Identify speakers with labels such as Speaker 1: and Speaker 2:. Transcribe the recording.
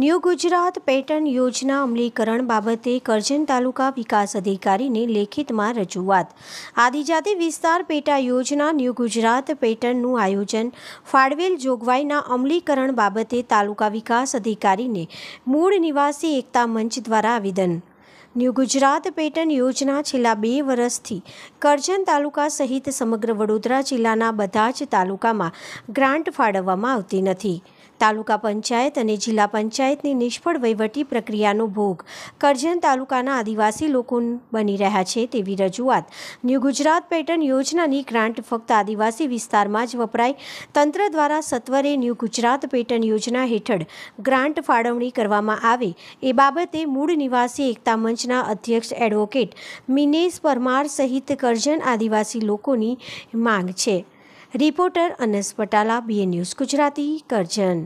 Speaker 1: new Gujarat pattern યોજના અમલીકરણ બાબતે કરજણ તાલુકા વિકાસ અધિકારીને લેખિતમાં રજૂઆત આદિજાતિ વિસ્તાર પેટા યોજના ન્યૂ ગુજરાત પેટર્નનું આયોજન ફાળવેલ જોગવાઈના અમલીકરણ બાબતે તાલુકા વિકાસ અધિકારીને મૂળ નિવાસી એકતા મંચ દ્વારા આવેદન ન્યૂ ગુજરાત પેટન યોજના છેલ્લા બે વર્ષથી કરજણ તાલુકા સહિત સમગ્ર વડોદરા જિલ્લાના બધા જ તાલુકામાં ગ્રાન્ટ ફાળવવામાં આવતી નથી તાલુકા પંચાયત અને જિલ્લા પંચાયતની નિષ્ફળ વહીવટી પ્રક્રિયાનો ભોગ કરજણ તાલુકાના આદિવાસી લોકો બની રહ્યા છે તેવી રજૂઆત ન્યૂ ગુજરાત પેટર્ન યોજનાની ગ્રાન્ટ ફક્ત આદિવાસી વિસ્તારમાં જ વપરાય તંત્ર દ્વારા સત્વરે ન્યૂ ગુજરાત પેટર્ન યોજના હેઠળ ગ્રાન્ટ ફાળવણી કરવામાં આવે એ બાબતે મૂળ નિવાસી એકતા મંચ પંચના અધ્યક્ષ એડવોકેટ મિનેશ પરમાર સહિત કરજણ આદિવાસી લોકોની માંગ છે રિપોર્ટર અનસ પટાલા બીએ ન્યૂઝ ગુજરાતી કરજણ